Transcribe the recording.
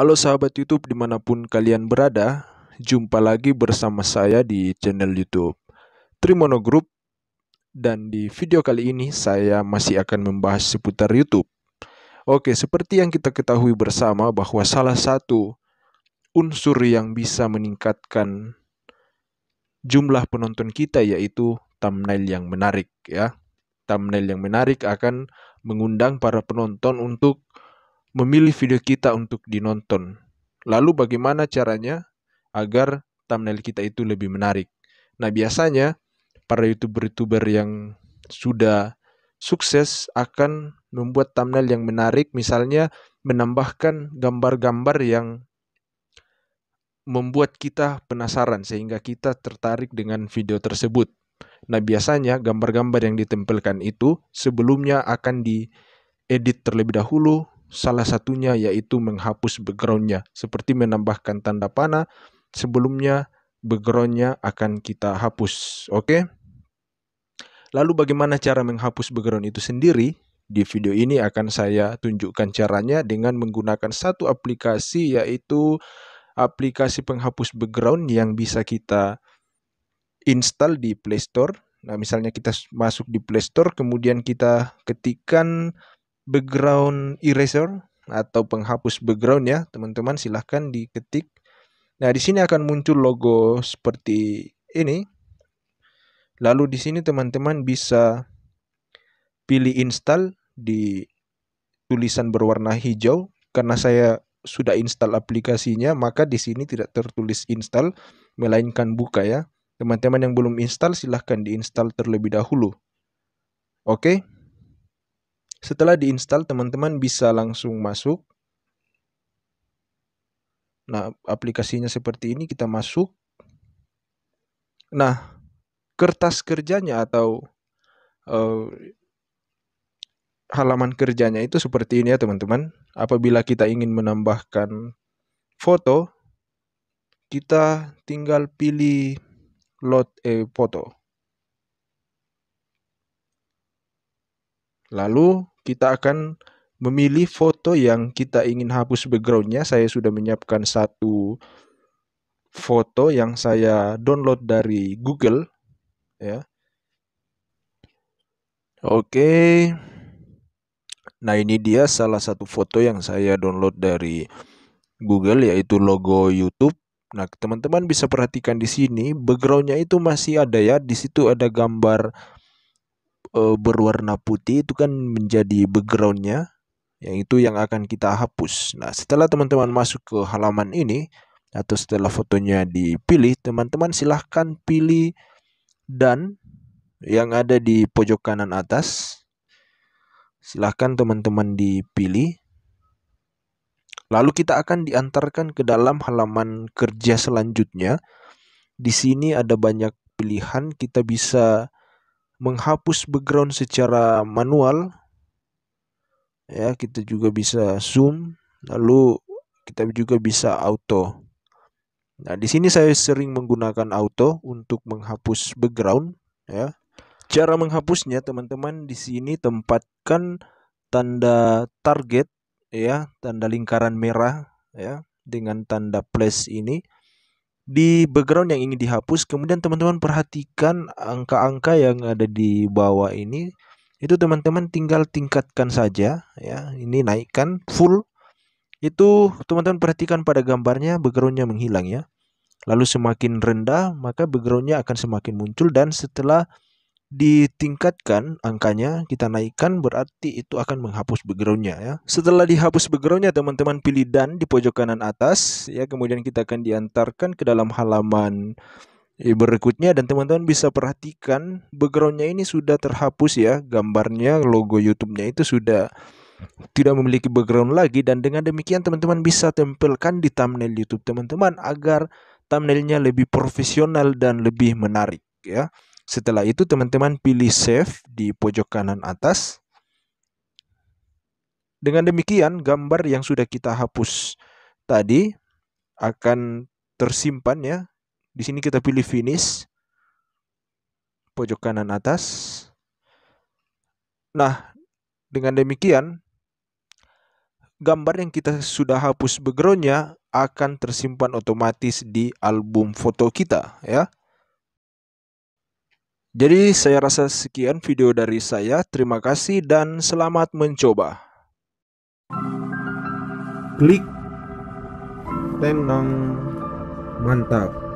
Halo sahabat YouTube dimanapun kalian berada, jumpa lagi bersama saya di channel YouTube Trimono Group dan di video kali ini saya masih akan membahas seputar YouTube. Oke, seperti yang kita ketahui bersama bahwa salah satu unsur yang bisa meningkatkan jumlah penonton kita yaitu thumbnail yang menarik ya. Thumbnail yang menarik akan mengundang para penonton untuk memilih video kita untuk dinonton. Lalu bagaimana caranya agar thumbnail kita itu lebih menarik? Nah, biasanya para YouTuber-YouTuber yang sudah sukses akan membuat thumbnail yang menarik, misalnya menambahkan gambar-gambar yang membuat kita penasaran sehingga kita tertarik dengan video tersebut. Nah, biasanya gambar-gambar yang ditempelkan itu sebelumnya akan diedit terlebih dahulu Salah satunya yaitu menghapus backgroundnya, seperti menambahkan tanda panah sebelumnya backgroundnya akan kita hapus. Oke, lalu bagaimana cara menghapus background itu sendiri? Di video ini akan saya tunjukkan caranya dengan menggunakan satu aplikasi, yaitu aplikasi penghapus background yang bisa kita install di Play Store. Nah, misalnya kita masuk di Play Store, kemudian kita ketikkan background eraser atau penghapus background ya teman-teman silahkan diketik nah di sini akan muncul logo seperti ini lalu di sini teman-teman bisa pilih install di tulisan berwarna hijau karena saya sudah install aplikasinya maka di sini tidak tertulis install melainkan buka ya teman-teman yang belum install silahkan diinstal terlebih dahulu oke okay? Setelah diinstal, teman-teman bisa langsung masuk. Nah, aplikasinya seperti ini, kita masuk. Nah, kertas kerjanya atau uh, halaman kerjanya itu seperti ini ya teman-teman. Apabila kita ingin menambahkan foto, kita tinggal pilih load a eh, foto. Lalu kita akan memilih foto yang kita ingin hapus backgroundnya. Saya sudah menyiapkan satu foto yang saya download dari Google ya. Oke. Nah, ini dia salah satu foto yang saya download dari Google yaitu logo YouTube. Nah, teman-teman bisa perhatikan di sini backgroundnya itu masih ada ya. Di situ ada gambar uh, berwarna putih itu kan menjadi backgroundnya yang itu yang akan kita hapus nah setelah teman-teman masuk ke halaman ini atau setelah fotonya dipilih teman-teman silahkan pilih dan yang ada di pojok kanan atas silahkan teman-teman dipilih lalu kita akan diantarkan ke dalam halaman kerja selanjutnya di sini ada banyak pilihan kita bisa menghapus background secara manual ya kita juga bisa zoom lalu kita juga bisa auto nah di sini saya sering menggunakan auto untuk menghapus background ya cara menghapusnya teman-teman di sini tempatkan tanda target ya tanda lingkaran merah ya dengan tanda plus ini di background yang ingin dihapus kemudian teman-teman perhatikan angka-angka yang ada di bawah ini itu teman-teman tinggal tingkatkan saja ya ini naikkan full itu teman-teman perhatikan pada gambarnya backgroundnya menghilang ya lalu semakin rendah maka backgroundnya akan semakin muncul dan setelah ditingkatkan angkanya, kita naikkan berarti itu akan menghapus backgroundnya ya. Setelah dihapus backgroundnya teman-teman pilih dan di pojok kanan atas ya kemudian kita akan diantarkan ke dalam halaman eh, berikutnya dan teman-teman bisa perhatikan backgroundnya ini sudah terhapus ya gambarnya logo YouTube-nya itu sudah tidak memiliki background lagi dan dengan demikian teman-teman bisa tempelkan di thumbnail YouTube teman-teman agar thumbnailnya lebih profesional dan lebih menarik ya. Setelah itu teman-teman pilih save di pojok kanan atas. Dengan demikian gambar yang sudah kita hapus tadi akan tersimpan ya. Di sini kita pilih finish pojok kanan atas. Nah, dengan demikian gambar yang kita sudah hapus backgroundnya akan tersimpan otomatis di album foto kita ya. Jadi saya rasa sekian video dari saya. Terima kasih dan selamat mencoba. Klik tenang mantap.